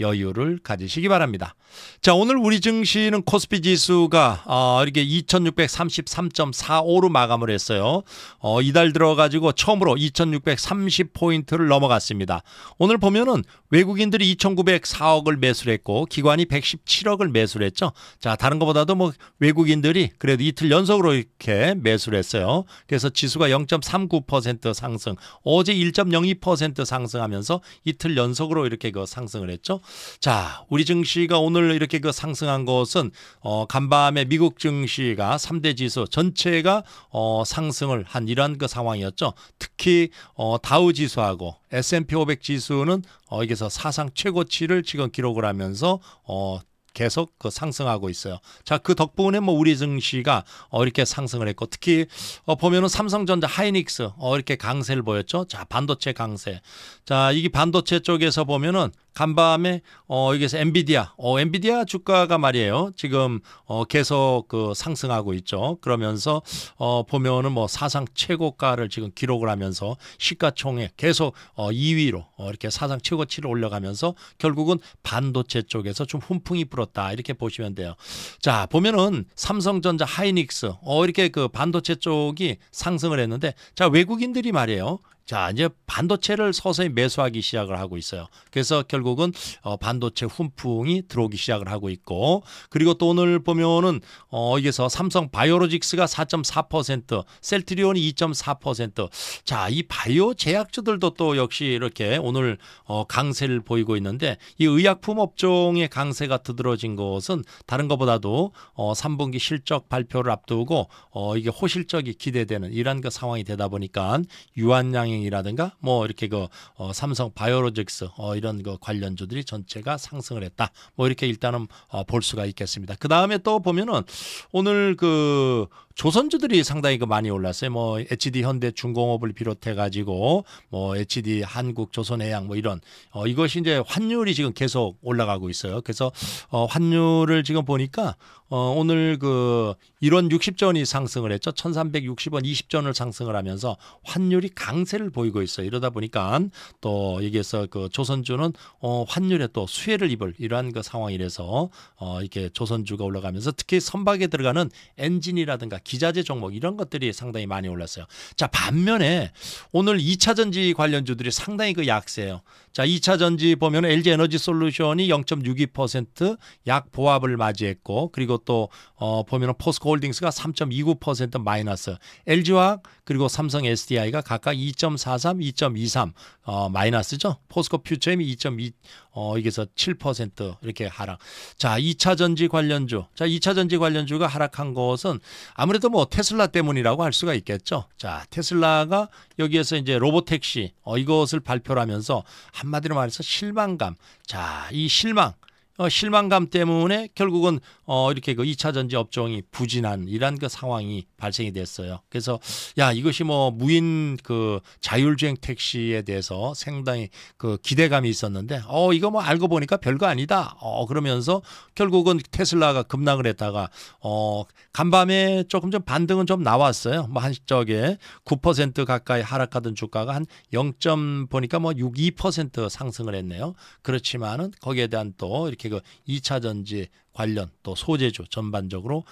여유를 가지시기 바랍니다. 자, 오늘 우리 증시는 코스피 지수가 어, 이렇게 2633.45로 마감을 했어요. 어, 이달 들어가지고 처음으로 2630포인트를 넘어갔습니다. 오늘 보면은 외국인들이 2904억을 매수를 했고 기관이 117억을 매수를 했죠. 자, 다른 것보다도 뭐 외국인들이 그래도 이틀 연속으로 이렇게 매수를 했어요. 그래서 지수가 0.39% 상승, 어제 1.02% 상승하면서 이틀 연속으로 이렇게 그 상승을 했죠. 자, 우리 증시가 오늘 이렇게 그 상승한 것은 어, 간밤에 미국 증시가 3대 지수 전체가 어, 상승을 한 이러한 그 상황이었죠. 특히 어, 다우 지수하고 S&P 500 지수는 어, 여기서 사상 최고치를 지금 기록을 하면서 어, 계속 그 상승하고 있어요. 자, 그 덕분에 뭐 우리 증시가 어 이렇게 상승을 했고 특히 어 보면은 삼성전자, 하이닉스 어 이렇게 강세를 보였죠. 자, 반도체 강세. 자, 이게 반도체 쪽에서 보면은 간밤에 어 여기서 엔비디아, 어 엔비디아 주가가 말이에요. 지금 어 계속 그 상승하고 있죠. 그러면서 어 보면은 뭐 사상 최고가를 지금 기록을 하면서 시가총액 계속 어 2위로 어 이렇게 사상 최고치를 올려가면서 결국은 반도체 쪽에서 좀 훈풍이 불었다 이렇게 보시면 돼요. 자 보면은 삼성전자, 하이닉스 어 이렇게 그 반도체 쪽이 상승을 했는데 자 외국인들이 말이에요. 자 이제 반도체를 서서히 매수하기 시작을 하고 있어요. 그래서 결국은 어, 반도체 훈풍이 들어오기 시작을 하고 있고 그리고 또 오늘 보면은 어, 여기서 삼성 바이오로직스가 4.4% 셀트리온이 2.4%자 이 바이오 제약주들도 또 역시 이렇게 오늘 어, 강세를 보이고 있는데 이 의약품 업종의 강세가 두드러진 것은 다른 것보다도 어, 3분기 실적 발표를 앞두고 어, 이게 호실적이 기대되는 이런 그 상황이 되다 보니까 유한양이 삼성이라든가뭐 이렇게 그 어, 삼성 바이오로직스 어, 이런 그 관련주들이 전체가 상승을 했다. 뭐 이렇게 일단은 어, 볼 수가 있겠습니다. 그 다음에 또 보면은 오늘 그 조선주들이 상당히 그 많이 올랐어요. 뭐 HD 현대 중공업을 비롯해 가지고 뭐 HD 한국 조선해양 뭐 이런 어, 이것이 이제 환율이 지금 계속 올라가고 있어요. 그래서 어, 환율을 지금 보니까 어, 오늘 그 1원 60전이 상승을 했죠. 1360원 20전을 상승을 하면서 환율이 강세를 보이고 있어요. 이러다 보니까 또 여기에서 그 조선주는 어, 환율에 또 수혜를 입을 이러한 그 상황이라서 어, 이렇게 조선주가 올라가면서 특히 선박에 들어가는 엔진이라든가 기자재 종목 이런 것들이 상당히 많이 올랐어요. 자, 반면에 오늘 2차 전지 관련주들이 상당히 그 약세예요. 자, 2차 전지 보면 LG 에너지 솔루션이 0.62%약 보합을 맞이했고 그리고 또 어, 보면 포스코홀딩스가 3.29% 마이너스, LG화학 그리고 삼성 SDI가 각각 2.43, 2.23 어, 마이너스죠. 포스코 퓨처엠이 2.2 어, 이게서 7% 이렇게 하락. 자, 2차 전지 관련주. 자, 2차 전지 관련주가 하락한 것은 아무래도 뭐 테슬라 때문이라고 할 수가 있겠죠. 자, 테슬라가 여기에서 이제 로보택시 어, 이것을 발표하면서 한마디로 말해서 실망감. 자, 이 실망 어, 실망감 때문에 결국은 어, 이렇게 그 2차 전지 업종이 부진한 이런 그 상황이 발생이 됐어요. 그래서 야 이것이 뭐 무인 그 자율주행 택시에 대해서 상당히 그 기대감이 있었는데 어 이거 뭐 알고 보니까 별거 아니다. 어 그러면서 결국은 테슬라가 급락을 했다가 어 간밤에 조금 좀 반등은 좀 나왔어요. 뭐한저에9% 가까이 하락하던 주가가 한 0. 보니까 뭐 6, 2% 상승을 했네요. 그렇지만은 거기에 대한 또 이렇게 그 2차 전지 관련 또 소재주 전반적으로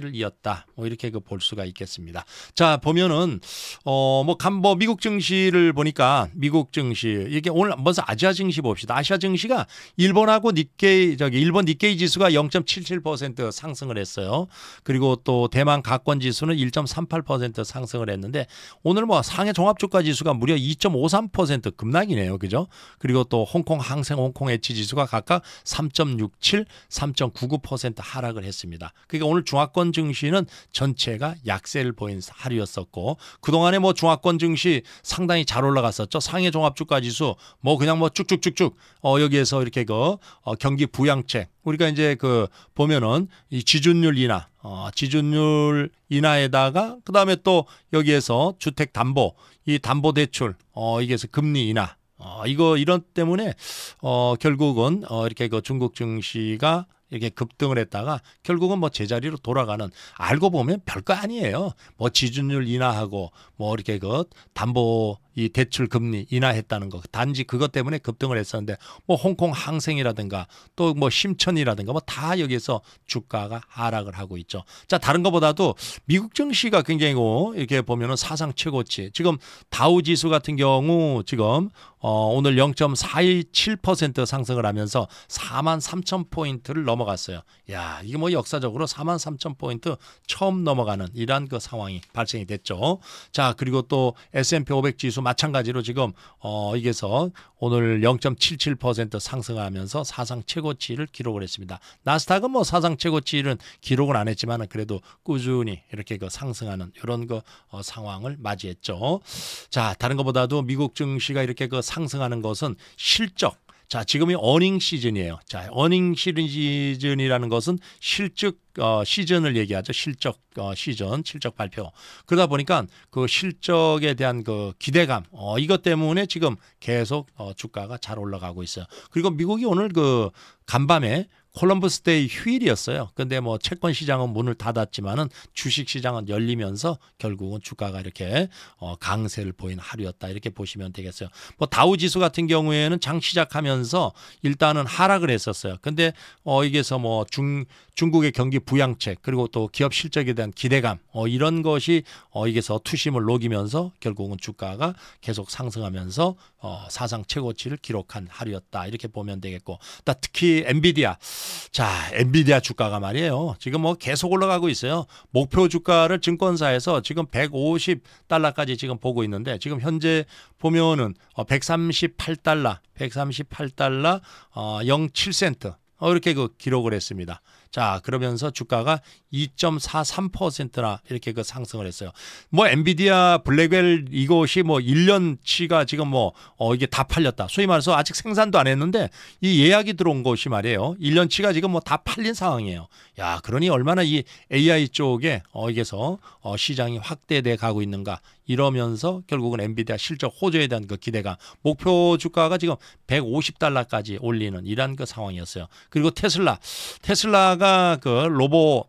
약세를 이었다. 뭐 이렇게 그 볼 수가 있겠습니다. 자 보면은 어 뭐 간보 미국 증시를 보니까 미국 증시 이게 오늘 먼저 아시아 증시 봅시다. 아시아 증시가 일본하고 니케이 저기 일본 니케이 지수가 0.77% 상승을 했어요. 그리고 또 대만 가권 지수는 1.38% 상승을 했는데 오늘 뭐 상해 종합주가 지수가 무려 2.53% 급락이네요. 그죠? 그리고 또 홍콩 항생 홍콩 H 지수가 각각 3.67, 3. 0.99% 하락을 했습니다. 그러니까 오늘 중화권 증시는 전체가 약세를 보인 하루였었고 그동안에 뭐 중화권 증시 상당히 잘 올라갔었죠. 상해 종합주가지수 뭐 그냥 뭐 쭉쭉쭉쭉 어 여기에서 이렇게 그어 경기 부양책 우리가 이제 그 보면은 이 지준율 인하 어, 지준율 인하에다가 그다음에 또 여기에서 주택 담보 이 담보 대출 어 이게서 금리 인하 어, 이거 이런 때문에 어, 결국은 어, 이렇게 그 중국 증시가 이렇게 급등을 했다가 결국은 뭐 제자리로 돌아가는 알고 보면 별거 아니에요. 뭐 지준율 인하하고 뭐 이렇게 그 담보 이 대출 금리 인하했다는 것 단지 그것 때문에 급등을 했었는데 뭐 홍콩 항생이라든가 또 뭐 심천이라든가 뭐 다 여기에서 주가가 하락을 하고 있죠. 자 다른 것보다도 미국 증시가 굉장히 이렇게 보면은 사상 최고치 지금 다우 지수 같은 경우 지금 어 오늘 0 4 1 7 상승을 하면서 4만 3천 포인트를 넘어갔어요. 야 이게 뭐 역사적으로 4만 3천 포인트 처음 넘어가는 이러한 그 상황이 발생이 됐죠. 자 그리고 또 S&P 500 지수 마찬가지로 지금 어 이게서 오늘 0.77% 상승하면서 사상 최고치를 기록을 했습니다. 나스닥은 뭐 사상 최고치는 기록을안 했지만 그래도 꾸준히 이렇게 그 상승하는 이런 그어 상황을 맞이했죠. 자 다른 것보다도 미국 증시가 이렇게 그 상승하는 것은 실적 자, 지금이 어닝 시즌이에요. 자, 어닝 시즌이라는 것은 실적 어, 시즌을 얘기하죠. 실적 어, 시즌, 실적 발표. 그러다 보니까 그 실적에 대한 그 기대감, 어, 이것 때문에 지금 계속 어, 주가가 잘 올라가고 있어요. 그리고 미국이 오늘 그 간밤에 콜럼버스 데이 휴일이었어요. 근데 뭐 채권 시장은 문을 닫았지만은 주식 시장은 열리면서 결국은 주가가 이렇게 어 강세를 보인 하루였다. 이렇게 보시면 되겠어요. 뭐 다우 지수 같은 경우에는 장 시작하면서 일단은 하락을 했었어요. 근데 어 이게서 뭐 중 중국의 경기 부양책 그리고 또 기업 실적에 대한 기대감 어 이런 것이 어 이게서 투심을 녹이면서 결국은 주가가 계속 상승하면서 어 사상 최고치를 기록한 하루였다. 이렇게 보면 되겠고. 특히 엔비디아 자, 엔비디아 주가가 말이에요. 지금 뭐 계속 올라가고 있어요. 목표 주가를 증권사에서 지금 150달러까지 지금 보고 있는데 지금 현재 보면은 138달러, 138달러 어 0.7센트. 어, 어 이렇게 그 기록을 했습니다. 자, 그러면서 주가가 2.43%나 이렇게 그 상승을 했어요. 뭐 엔비디아 블랙웰 이것이 뭐 1년치가 지금 뭐어 이게 다 팔렸다. 소위 말해서 아직 생산도 안 했는데 이 예약이 들어온 것이 말이에요. 1년치가 지금 뭐 다 팔린 상황이에요. 야, 그러니 얼마나 이 AI 쪽에 어 이게서 어 시장이 확대돼 가고 있는가 이러면서 결국은 엔비디아 실적 호조에 대한 그기대가 목표 주가가 지금 150달러까지 올리는 이런그 상황이었어요. 그리고 테슬라 테슬라 하나가 그 그로봇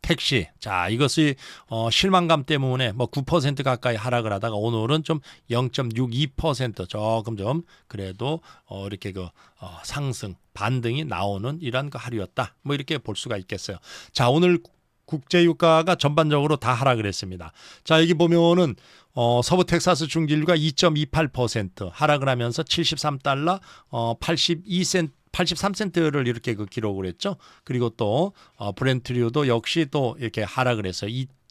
택시. 자, 이것이 어, 실망감 때문에 뭐 9% 가까이 하락을 하다가 오늘은 좀 0.62% 조금 좀 그래도 어, 이렇게 그 어, 상승 반등이 나오는 이런그 하루였다. 뭐 이렇게 볼 수가 있겠어요. 자, 오늘 국제유가가 전반적으로 다 하락을 했습니다. 자, 여기 보면은 어, 서부 텍사스 중진류가 2.28% 하락을 하면서 73달러 어, 82센트 83센트를 이렇게 그 기록을 했죠. 그리고 또 어, 브렌트류도 역시 또 이렇게 하락을 했어요.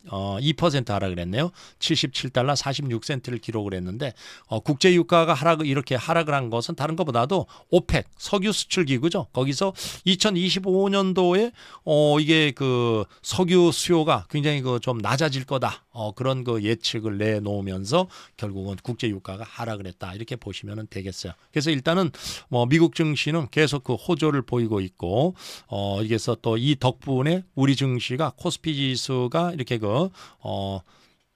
어, 2% 하락 을했네요 77달러 46센트를 기록을 했는데 어, 국제 유가가 하락 을 이렇게 하락을 한 것은 다른 것보다도 오펙 석유 수출 기구죠. 거기서 2025년도에 어, 이게 그 석유 수요가 굉장히 그 좀 낮아질 거다. 어, 그런 그 예측을 내놓으면서 결국은 국제 유가가 하락을 했다. 이렇게 보시면 되겠어요. 그래서 일단은 뭐 미국 증시는 계속 그 호조를 보이고 있고 어, 이게서 또 이 덕분에 우리 증시가 코스피 지수가 이렇게 그어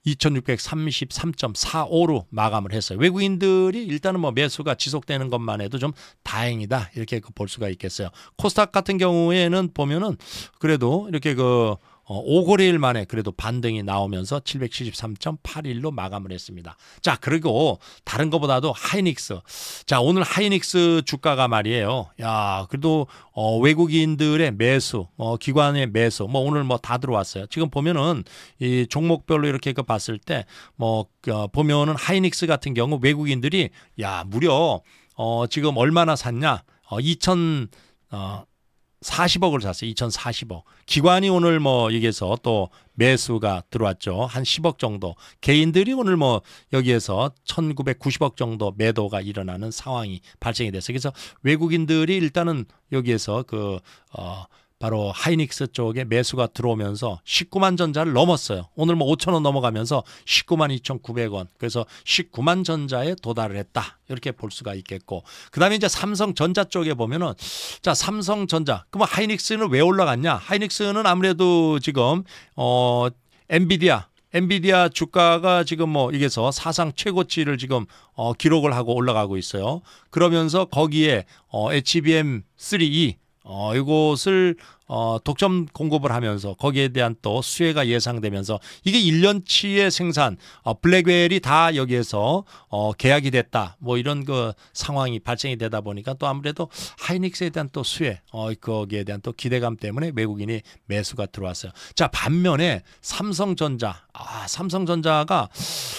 2633.45로 마감을 했어요. 외국인들이 일단은 뭐 매수가 지속되는 것만 해도 좀 다행이다. 이렇게 그 볼 수가 있겠어요. 코스닥 같은 경우에는 보면은 그래도 이렇게 그 5거래일 어, 만에 그래도 반등이 나오면서 773.81로 마감을 했습니다. 자 그리고 다른 것보다도 하이닉스 자 오늘 하이닉스 주가가 말이에요. 야 그래도 어, 외국인들의 매수 어, 기관의 매수 뭐 오늘 뭐 다 들어왔어요. 지금 보면은 이 종목별로 이렇게 그 봤을 때뭐 어, 보면은 하이닉스 같은 경우 외국인들이 야 무려 어, 지금 얼마나 샀냐 어, 2천 어, 40억을 샀어요. 2040억. 기관이 오늘 뭐 여기에서 또 매수가 들어왔죠. 한 10억 정도. 개인들이 오늘 뭐 여기에서 1990억 정도 매도가 일어나는 상황이 발생이 됐어요. 그래서 외국인들이 일단은 여기에서 그, 어, 바로 하이닉스 쪽에 매수가 들어오면서 19만 전자를 넘었어요. 오늘 뭐 5천 원 넘어가면서 19만 2,900원. 그래서 19만 전자에 도달을 했다. 이렇게 볼 수가 있겠고. 그다음에 이제 삼성전자 쪽에 보면은 자, 삼성전자. 그럼 하이닉스는 왜 올라갔냐? 하이닉스는 아무래도 지금 어 엔비디아 엔비디아 주가가 지금 뭐 이게서 사상 최고치를 지금 어, 기록을 하고 올라가고 있어요. 그러면서 거기에 어, HBM3E 어, 이곳을 어, 독점 공급을 하면서 거기에 대한 또 수혜가 예상되면서 이게 1년치의 생산 어, 블랙웰이 다 여기에서 어, 계약이 됐다 뭐 이런 그 상황이 발생이 되다 보니까 또 아무래도 하이닉스에 대한 또 수혜 어, 거기에 대한 또 기대감 때문에 외국인이 매수가 들어왔어요. 자 반면에 삼성전자 아 삼성전자가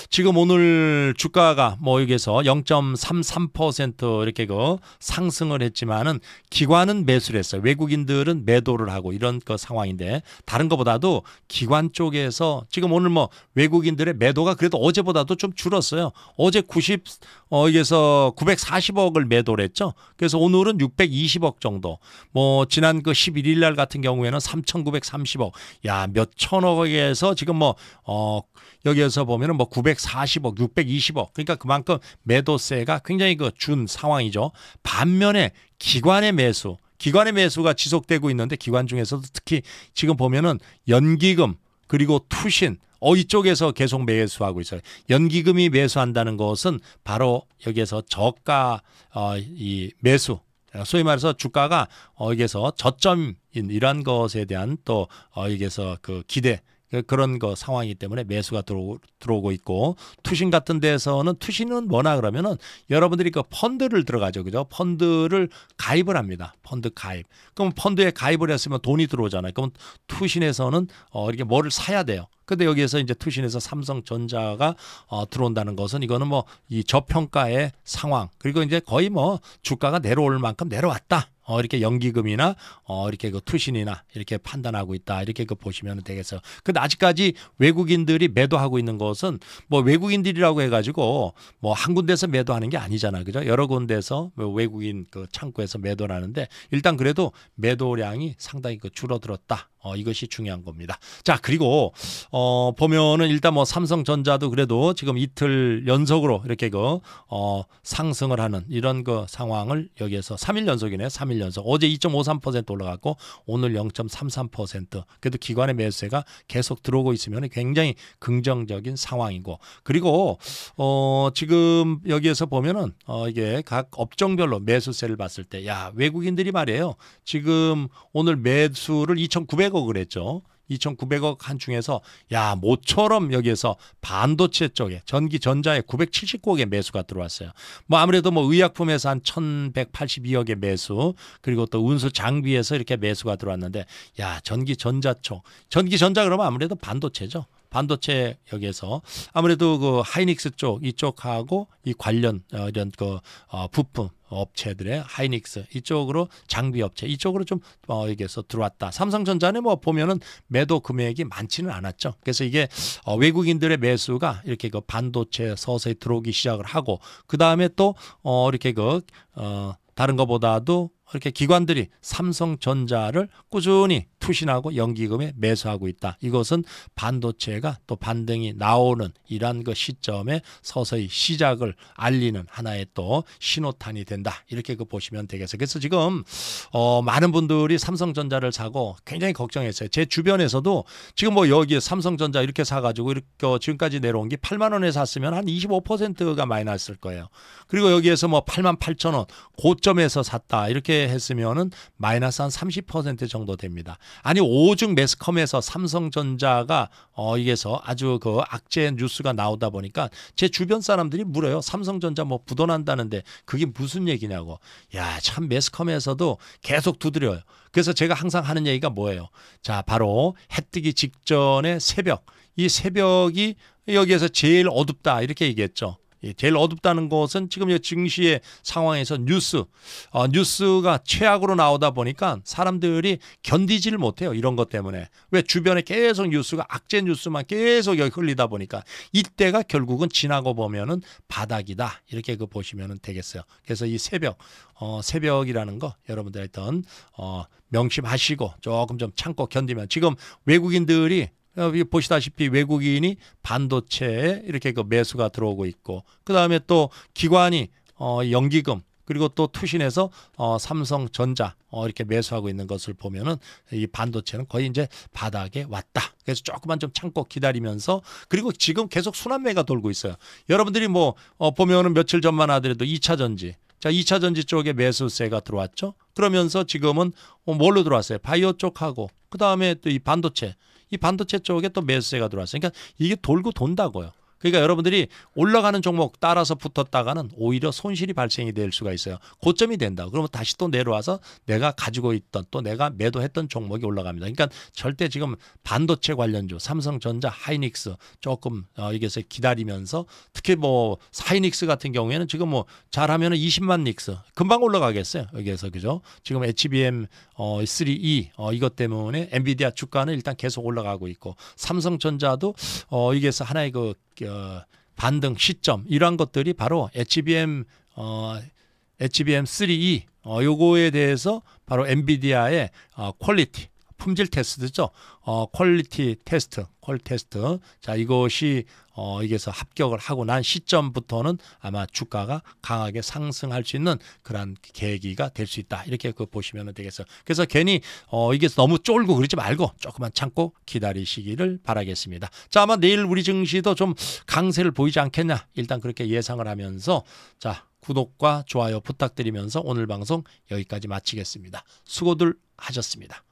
지금 오늘 주가가 뭐 여기서 에0.33% 이렇게 그 상승을 했지만은 기관은 매수를 했어요. 외국인들은 매도를 보도를 하고 이런 그 상황인데 다른 것보다도 기관 쪽에서 지금 오늘 뭐 외국인들의 매도가 그래도 어제보다도 좀 줄었어요. 어제 90 어, 이게서 940억을 매도를 했죠. 그래서 오늘은 620억 정도. 뭐 지난 그 11일 날 같은 경우에는 3,930억. 야, 몇 천억에서 지금 뭐 어, 여기에서 보면은 뭐 940억, 620억. 그러니까 그만큼 매도세가 굉장히 그 준 상황이죠. 반면에 기관의 매수 기관의 매수가 지속되고 있는데 기관 중에서도 특히 지금 보면은 연기금 그리고 투신 어 이쪽에서 계속 매수하고 있어요. 연기금이 매수한다는 것은 바로 여기에서 저가 어, 이 매수 소위 말해서 주가가 어, 여기에서 저점인 이런 것에 대한 또 어, 여기에서 그 기대 그, 그런 거 상황이기 때문에 매수가 들어오, 고 있고 투신 같은 데서는 투신은 뭐나 그러면은 여러분들이 그 펀드를 들어가죠. 그죠? 펀드를 가입을 합니다. 펀드 가입. 그럼 펀드에 가입을 했으면 돈이 들어오잖아요. 그럼 투신에서는 어 이렇게 뭐를 사야 돼요. 근데 여기에서 이제 투신에서 삼성전자가 어, 들어온다는 것은 이거는 뭐 이 저평가의 상황 그리고 이제 거의 뭐 주가가 내려올 만큼 내려왔다 어, 이렇게 연기금이나 어, 이렇게 그 투신이나 이렇게 판단하고 있다. 이렇게 그 보시면 되겠어요. 근데 아직까지 외국인들이 매도하고 있는 것은 뭐 외국인들이라고 해가지고 뭐 한 군데서 매도하는 게 아니잖아. 그죠? 여러 군데서 뭐 외국인 그 창구에서 매도를 하는데 일단 그래도 매도량이 상당히 그 줄어들었다. 어, 이것이 중요한 겁니다. 자, 그리고 어, 보면은 일단 뭐 삼성전자도 그래도 지금 이틀 연속으로 이렇게 그 어, 상승을 하는 이런 그 상황을 여기에서 3일 연속이네. 3일 연속. 어제 2.53% 올라갔고 오늘 0.33%. 그래도 기관의 매수세가 계속 들어오고 있으면 굉장히 긍정적인 상황이고. 그리고 어, 지금 여기에서 보면은 어, 이게 각 업종별로 매수세를 봤을 때 야, 외국인들이 말이에요. 지금 오늘 매수를 2,900 8,800억을 했죠. 2,900억 한 중에서 야 모처럼 여기에서 반도체 쪽에 전기 전자에 979억의 매수가 들어왔어요. 뭐 아무래도 뭐 의약품에서 한 1,182억의 매수 그리고 또 운수 장비에서 이렇게 매수가 들어왔는데 야 전기 전자 쪽 전기 전자 그러면 아무래도 반도체죠. 반도체 여기에서 아무래도 그 하이닉스 쪽 이쪽하고 이 관련 어, 이런 그 어, 부품 업체들의 하이닉스 이쪽으로 장비 업체 이쪽으로 좀 어, 여기서 들어왔다. 삼성전자는 뭐 보면은 매도 금액이 많지는 않았죠. 그래서 이게 어, 외국인들의 매수가 이렇게 그 반도체 서서히 들어오기 시작을 하고 그 다음에 또 어, 이렇게 그 어, 다른 것보다도 이렇게 기관들이 삼성전자를 꾸준히 투신하고 연기금에 매수하고 있다. 이것은 반도체가 또 반등이 나오는 이러한 그 시점에 서서히 시작을 알리는 하나의 또 신호탄이 된다. 이렇게 그 보시면 되겠어요. 그래서 지금 어 많은 분들이 삼성전자를 사고 굉장히 걱정했어요. 제 주변에서도 지금 뭐 여기에 삼성전자 이렇게 사가지고 이렇게 지금까지 내려온 게 8만 원에 샀으면 한 25%가 마이너스일 거예요. 그리고 여기에서 뭐 8만 8천 원 고점에서 샀다 이렇게 이렇게 했으면은 마이너스 한 30% 정도 됩니다. 아니 오중 매스컴에서 삼성전자가 어 이게서 아주 그 악재 뉴스가 나오다 보니까 제 주변 사람들이 물어요. 삼성전자 뭐 부도난다는데 그게 무슨 얘기냐고. 야참 매스컴에서도 계속 두드려요. 그래서 제가 항상 하는 얘기가 뭐예요? 자 바로 해뜨기 직전의 새벽. 이 새벽이 여기에서 제일 어둡다 이렇게 얘기했죠. 예, 제일 어둡다는 것은 지금 이 증시의 상황에서 뉴스, 어, 뉴스가 최악으로 나오다 보니까 사람들이 견디지를 못해요. 이런 것 때문에. 왜 주변에 계속 뉴스가 악재 뉴스만 계속 여기 흘리다 보니까 이때가 결국은 지나고 보면은 바닥이다. 이렇게 그 보시면 되겠어요. 그래서 이 새벽, 어, 새벽이라는 거 여러분들 일단 어, 명심하시고 조금 좀 참고 견디면 지금 외국인들이 어, 보시다시피 외국인이 반도체에 이렇게 그 매수가 들어오고 있고 그 다음에 또 기관이 어, 연기금 그리고 또 투신해서 어, 삼성전자 어, 이렇게 매수하고 있는 것을 보면은 이 반도체는 거의 이제 바닥에 왔다. 그래서 조금만 좀 참고 기다리면서 그리고 지금 계속 순환매가 돌고 있어요. 여러분들이 뭐 어, 보면은 며칠 전만 하더라도 2차 전지 자, 2차 전지 쪽에 매수세가 들어왔죠. 그러면서 지금은 어, 뭘로 들어왔어요? 바이오 쪽하고 그다음에 또 이 반도체 이 반도체 쪽에 또 매수세가 들어왔어요그러니까 이게 돌고 돈다고요. 그러니까 여러분들이 올라가는 종목 따라서 붙었다가는 오히려 손실이 발생이 될 수가 있어요. 고점이 된다. 그러면 다시 또 내려와서 내가 가지고 있던 또 내가 매도했던 종목이 올라갑니다. 그러니까 절대 지금 반도체 관련주 삼성전자 하이닉스 조금 어, 이게서 기다리면서 특히 뭐 하이닉스 같은 경우에는 지금 뭐잘하면 20만 닉스 금방 올라가겠어요. 여기에서 그죠? 지금 HBM 어, 3E 어, 이것 때문에 엔비디아 주가는 일단 계속 올라가고 있고 삼성전자도 어, 이게서 하나의 그 어, 어, 반등 시점 이러한 것들이 바로 HBM 어, HBM 3E 어, 요거에 대해서 바로 엔비디아의 어, 퀄리티 품질 테스트죠. 어, 퀄리티 테스트, 퀄 테스트. 자, 이것이 어, 이게서 합격을 하고 난 시점부터는 아마 주가가 강하게 상승할 수 있는 그러한 계기가 될 수 있다. 이렇게 그 보시면 되겠어요. 그래서 괜히 어, 이게 너무 쫄고 그러지 말고 조금만 참고 기다리시기를 바라겠습니다. 자, 아마 내일 우리 증시도 좀 강세를 보이지 않겠냐. 일단 그렇게 예상을 하면서 자, 구독과 좋아요 부탁드리면서 오늘 방송 여기까지 마치겠습니다. 수고들 하셨습니다.